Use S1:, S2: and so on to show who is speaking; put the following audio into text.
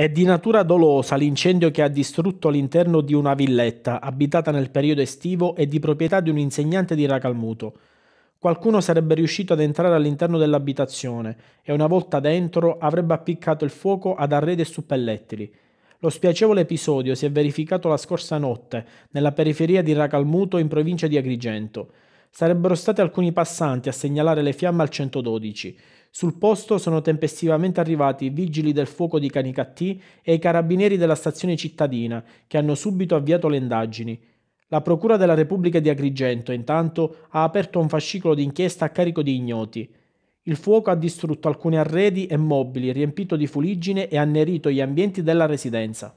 S1: È di natura dolosa l'incendio che ha distrutto l'interno di una villetta abitata nel periodo estivo e di proprietà di un insegnante di Racalmuto. Qualcuno sarebbe riuscito ad entrare all'interno dell'abitazione e una volta dentro avrebbe appiccato il fuoco ad arredi e suppellettili. Lo spiacevole episodio si è verificato la scorsa notte nella periferia di Racalmuto in provincia di Agrigento. Sarebbero stati alcuni passanti a segnalare le fiamme al 112. Sul posto sono tempestivamente arrivati i vigili del fuoco di Canicattì e i carabinieri della stazione cittadina, che hanno subito avviato le indagini. La Procura della Repubblica di Agrigento, intanto, ha aperto un fascicolo d'inchiesta a carico di ignoti. Il fuoco ha distrutto alcuni arredi e mobili, riempito di fuliggine e annerito gli ambienti della residenza.